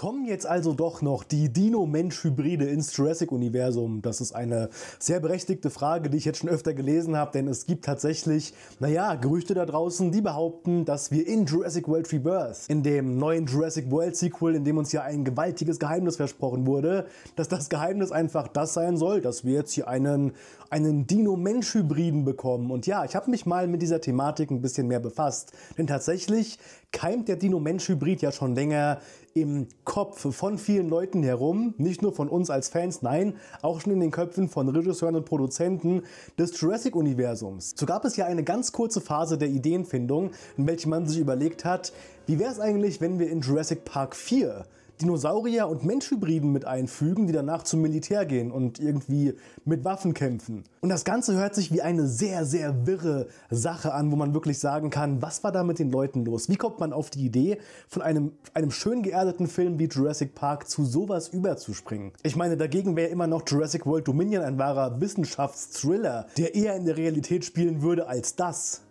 kommen jetzt also doch noch die Dino-Mensch-Hybride ins Jurassic-Universum? Das ist eine sehr berechtigte Frage, die ich jetzt schon öfter gelesen habe, denn es gibt tatsächlich, naja, Gerüchte da draußen, die behaupten, dass wir in Jurassic World Rebirth, in dem neuen Jurassic World Sequel, in dem uns ja ein gewaltiges Geheimnis versprochen wurde, dass das Geheimnis einfach das sein soll, dass wir jetzt hier einen, einen Dino-Mensch-Hybriden bekommen. Und ja, ich habe mich mal mit dieser Thematik ein bisschen mehr befasst, denn tatsächlich keimt der Dino-Mensch-Hybrid ja schon länger im Kopf von vielen Leuten herum, nicht nur von uns als Fans, nein, auch schon in den Köpfen von Regisseuren und Produzenten des Jurassic-Universums. So gab es ja eine ganz kurze Phase der Ideenfindung, in welcher man sich überlegt hat, wie wäre es eigentlich, wenn wir in Jurassic Park 4 Dinosaurier- und Menschhybriden mit einfügen, die danach zum Militär gehen und irgendwie mit Waffen kämpfen. Und das Ganze hört sich wie eine sehr, sehr wirre Sache an, wo man wirklich sagen kann, was war da mit den Leuten los? Wie kommt man auf die Idee, von einem, einem schön geerdeten Film wie Jurassic Park zu sowas überzuspringen? Ich meine, dagegen wäre immer noch Jurassic World Dominion ein wahrer Wissenschaftsthriller, der eher in der Realität spielen würde als das.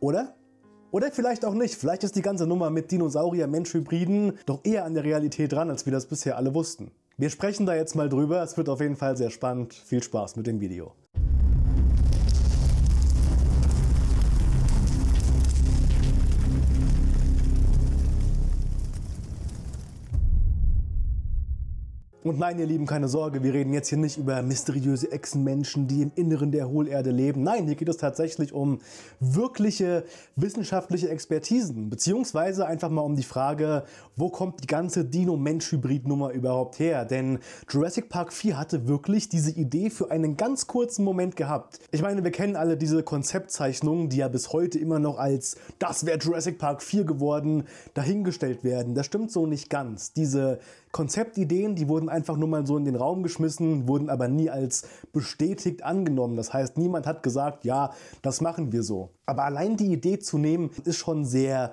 Oder? Oder vielleicht auch nicht. Vielleicht ist die ganze Nummer mit Dinosaurier-Mensch-Hybriden doch eher an der Realität dran, als wir das bisher alle wussten. Wir sprechen da jetzt mal drüber. Es wird auf jeden Fall sehr spannend. Viel Spaß mit dem Video. Und nein, ihr Lieben, keine Sorge, wir reden jetzt hier nicht über mysteriöse Echsenmenschen, die im Inneren der Hohlerde leben. Nein, hier geht es tatsächlich um wirkliche wissenschaftliche Expertisen, beziehungsweise einfach mal um die Frage, wo kommt die ganze Dino-Mensch-Hybrid-Nummer überhaupt her? Denn Jurassic Park 4 hatte wirklich diese Idee für einen ganz kurzen Moment gehabt. Ich meine, wir kennen alle diese Konzeptzeichnungen, die ja bis heute immer noch als das wäre Jurassic Park 4 geworden, dahingestellt werden. Das stimmt so nicht ganz. Diese Konzeptideen, die wurden einfach nur mal so in den Raum geschmissen, wurden aber nie als bestätigt angenommen. Das heißt, niemand hat gesagt, ja, das machen wir so. Aber allein die Idee zu nehmen, ist schon sehr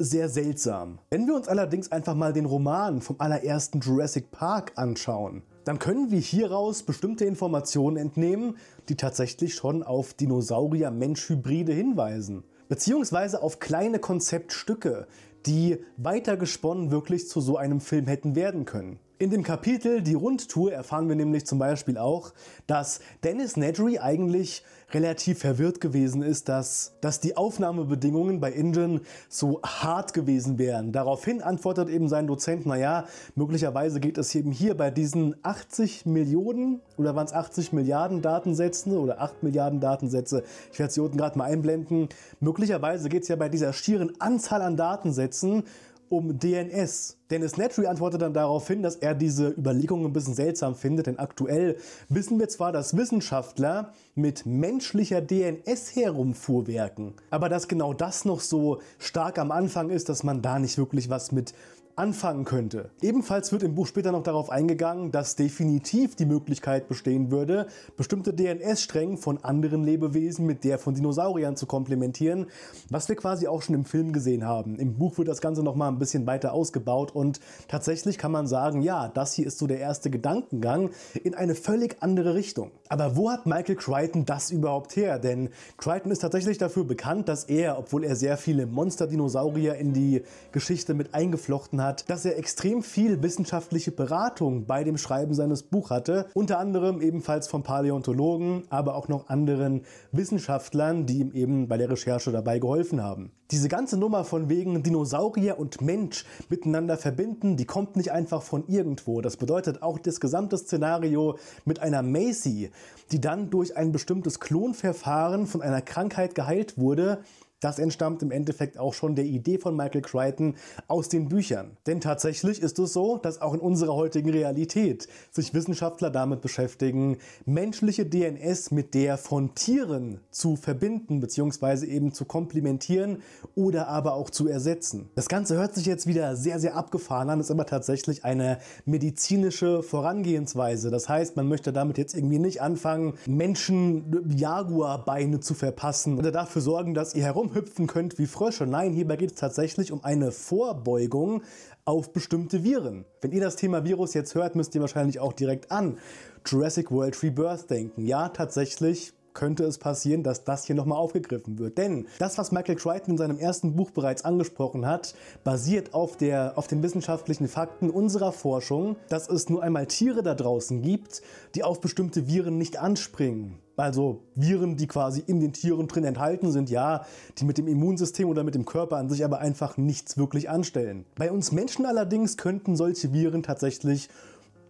sehr seltsam. Wenn wir uns allerdings einfach mal den Roman vom allerersten Jurassic Park anschauen, dann können wir hieraus bestimmte Informationen entnehmen, die tatsächlich schon auf Dinosaurier-Mensch-Hybride hinweisen. Beziehungsweise auf kleine Konzeptstücke, die weitergesponnen wirklich zu so einem Film hätten werden können. In dem Kapitel Die Rundtour erfahren wir nämlich zum Beispiel auch, dass Dennis Nedry eigentlich relativ verwirrt gewesen ist, dass, dass die Aufnahmebedingungen bei Ingen so hart gewesen wären. Daraufhin antwortet eben sein Dozent, naja, möglicherweise geht es eben hier bei diesen 80 Millionen oder waren es 80 Milliarden Datensätze oder 8 Milliarden Datensätze, ich werde es hier unten gerade mal einblenden, möglicherweise geht es ja bei dieser schieren Anzahl an Datensätzen um DNS. Dennis Nedry antwortet dann darauf hin, dass er diese Überlegungen ein bisschen seltsam findet, denn aktuell wissen wir zwar, dass Wissenschaftler mit menschlicher DNS herumfuhrwerken, aber dass genau das noch so stark am Anfang ist, dass man da nicht wirklich was mit anfangen könnte. Ebenfalls wird im Buch später noch darauf eingegangen, dass definitiv die Möglichkeit bestehen würde, bestimmte DNS-Stränge von anderen Lebewesen mit der von Dinosauriern zu komplementieren, was wir quasi auch schon im Film gesehen haben. Im Buch wird das Ganze nochmal ein bisschen weiter ausgebaut und tatsächlich kann man sagen, ja, das hier ist so der erste Gedankengang in eine völlig andere Richtung. Aber wo hat Michael Crichton das überhaupt her? Denn Crichton ist tatsächlich dafür bekannt, dass er, obwohl er sehr viele Monster-Dinosaurier in die Geschichte mit eingeflochten hat, hat, dass er extrem viel wissenschaftliche Beratung bei dem Schreiben seines Buch hatte, unter anderem ebenfalls von Paläontologen, aber auch noch anderen Wissenschaftlern, die ihm eben bei der Recherche dabei geholfen haben. Diese ganze Nummer von wegen Dinosaurier und Mensch miteinander verbinden, die kommt nicht einfach von irgendwo. Das bedeutet auch das gesamte Szenario mit einer Macy, die dann durch ein bestimmtes Klonverfahren von einer Krankheit geheilt wurde, das entstammt im Endeffekt auch schon der Idee von Michael Crichton aus den Büchern. Denn tatsächlich ist es so, dass auch in unserer heutigen Realität sich Wissenschaftler damit beschäftigen, menschliche DNS mit der von Tieren zu verbinden bzw. eben zu komplementieren oder aber auch zu ersetzen. Das Ganze hört sich jetzt wieder sehr, sehr abgefahren an, ist aber tatsächlich eine medizinische Vorangehensweise. Das heißt, man möchte damit jetzt irgendwie nicht anfangen, Menschen Jaguarbeine zu verpassen oder dafür sorgen, dass ihr herum rumhüpfen könnt wie Frösche. Nein, hierbei geht es tatsächlich um eine Vorbeugung auf bestimmte Viren. Wenn ihr das Thema Virus jetzt hört, müsst ihr wahrscheinlich auch direkt an Jurassic World Rebirth denken. Ja, tatsächlich könnte es passieren, dass das hier nochmal aufgegriffen wird. Denn das, was Michael Crichton in seinem ersten Buch bereits angesprochen hat, basiert auf, der, auf den wissenschaftlichen Fakten unserer Forschung, dass es nur einmal Tiere da draußen gibt, die auf bestimmte Viren nicht anspringen. Also Viren, die quasi in den Tieren drin enthalten sind, ja, die mit dem Immunsystem oder mit dem Körper an sich aber einfach nichts wirklich anstellen. Bei uns Menschen allerdings könnten solche Viren tatsächlich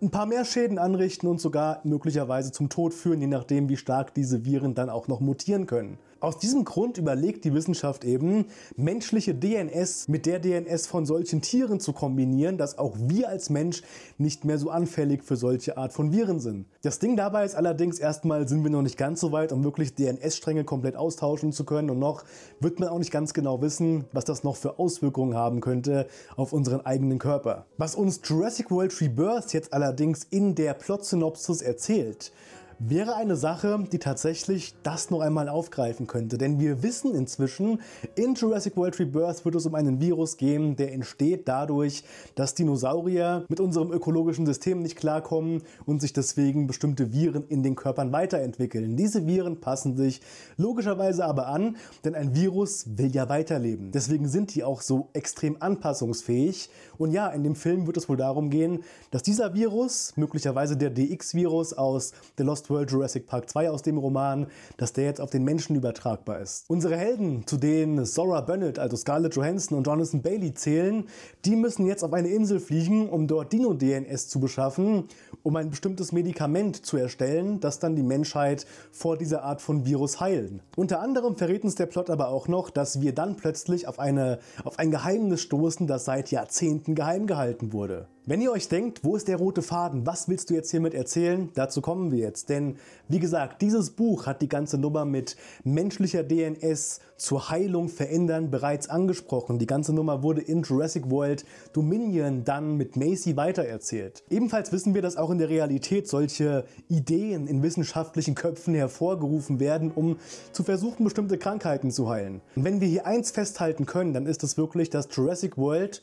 ein paar mehr Schäden anrichten und sogar möglicherweise zum Tod führen, je nachdem, wie stark diese Viren dann auch noch mutieren können. Aus diesem Grund überlegt die Wissenschaft eben, menschliche DNS mit der DNS von solchen Tieren zu kombinieren, dass auch wir als Mensch nicht mehr so anfällig für solche Art von Viren sind. Das Ding dabei ist allerdings, erstmal sind wir noch nicht ganz so weit, um wirklich DNS-Stränge komplett austauschen zu können und noch wird man auch nicht ganz genau wissen, was das noch für Auswirkungen haben könnte auf unseren eigenen Körper. Was uns Jurassic World Rebirth jetzt allerdings in der Plot-Synopsis erzählt, wäre eine Sache, die tatsächlich das noch einmal aufgreifen könnte. Denn wir wissen inzwischen, in Jurassic World Rebirth wird es um einen Virus gehen, der entsteht dadurch, dass Dinosaurier mit unserem ökologischen System nicht klarkommen und sich deswegen bestimmte Viren in den Körpern weiterentwickeln. Diese Viren passen sich logischerweise aber an, denn ein Virus will ja weiterleben. Deswegen sind die auch so extrem anpassungsfähig. Und ja, in dem Film wird es wohl darum gehen, dass dieser Virus, möglicherweise der DX-Virus aus The Lost World Jurassic Park 2 aus dem Roman, dass der jetzt auf den Menschen übertragbar ist. Unsere Helden, zu denen Zora Bennett, also Scarlett Johansson und Jonathan Bailey zählen, die müssen jetzt auf eine Insel fliegen, um dort Dino-DNS zu beschaffen, um ein bestimmtes Medikament zu erstellen, das dann die Menschheit vor dieser Art von Virus heilen. Unter anderem verrät uns der Plot aber auch noch, dass wir dann plötzlich auf, eine, auf ein Geheimnis stoßen, das seit Jahrzehnten geheim gehalten wurde. Wenn ihr euch denkt, wo ist der rote Faden, was willst du jetzt hiermit erzählen, dazu kommen wir jetzt. Denn wie gesagt, dieses Buch hat die ganze Nummer mit menschlicher DNS zur Heilung verändern bereits angesprochen. Die ganze Nummer wurde in Jurassic World Dominion dann mit Macy weitererzählt. Ebenfalls wissen wir, dass auch in der Realität solche Ideen in wissenschaftlichen Köpfen hervorgerufen werden, um zu versuchen, bestimmte Krankheiten zu heilen. Und wenn wir hier eins festhalten können, dann ist es wirklich, dass Jurassic World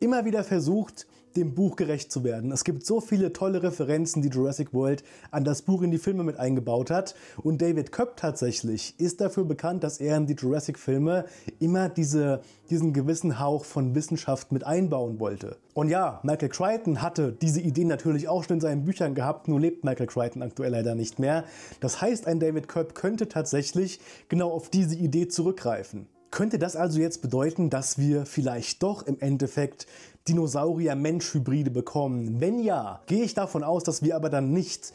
immer wieder versucht, dem Buch gerecht zu werden. Es gibt so viele tolle Referenzen, die Jurassic World an das Buch in die Filme mit eingebaut hat. Und David Köpp tatsächlich ist dafür bekannt, dass er in die Jurassic-Filme immer diese, diesen gewissen Hauch von Wissenschaft mit einbauen wollte. Und ja, Michael Crichton hatte diese Idee natürlich auch schon in seinen Büchern gehabt, nur lebt Michael Crichton aktuell leider nicht mehr. Das heißt, ein David Köpp könnte tatsächlich genau auf diese Idee zurückgreifen. Könnte das also jetzt bedeuten, dass wir vielleicht doch im Endeffekt Dinosaurier-Mensch-Hybride bekommen? Wenn ja, gehe ich davon aus, dass wir aber dann nicht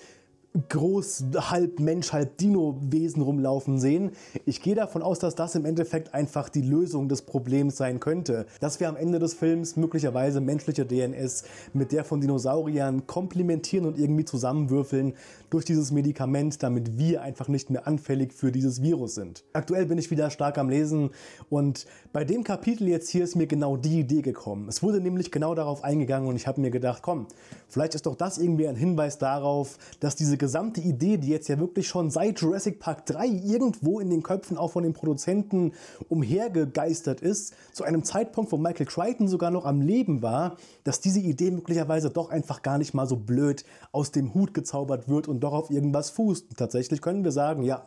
groß halb Mensch, halb Dino-Wesen rumlaufen sehen. Ich gehe davon aus, dass das im Endeffekt einfach die Lösung des Problems sein könnte. Dass wir am Ende des Films möglicherweise menschliche DNS mit der von Dinosauriern komplementieren und irgendwie zusammenwürfeln durch dieses Medikament, damit wir einfach nicht mehr anfällig für dieses Virus sind. Aktuell bin ich wieder stark am Lesen und bei dem Kapitel jetzt hier ist mir genau die Idee gekommen. Es wurde nämlich genau darauf eingegangen und ich habe mir gedacht, komm, vielleicht ist doch das irgendwie ein Hinweis darauf, dass diese gesamte Idee, die jetzt ja wirklich schon seit Jurassic Park 3 irgendwo in den Köpfen auch von den Produzenten umhergegeistert ist, zu einem Zeitpunkt, wo Michael Crichton sogar noch am Leben war, dass diese Idee möglicherweise doch einfach gar nicht mal so blöd aus dem Hut gezaubert wird und doch auf irgendwas fußt. tatsächlich können wir sagen, ja,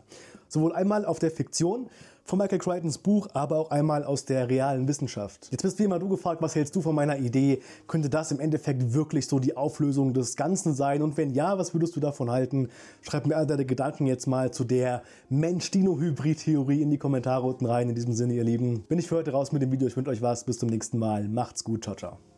sowohl einmal auf der Fiktion von Michael Crichtons Buch, aber auch einmal aus der realen Wissenschaft. Jetzt bist wie immer du gefragt, was hältst du von meiner Idee? Könnte das im Endeffekt wirklich so die Auflösung des Ganzen sein? Und wenn ja, was würdest du davon halten? Schreib mir all deine Gedanken jetzt mal zu der Mensch-Dino-Hybrid-Theorie in die Kommentare unten rein. In diesem Sinne, ihr Lieben, bin ich für heute raus mit dem Video. Ich wünsche euch was. Bis zum nächsten Mal. Macht's gut. Ciao, ciao.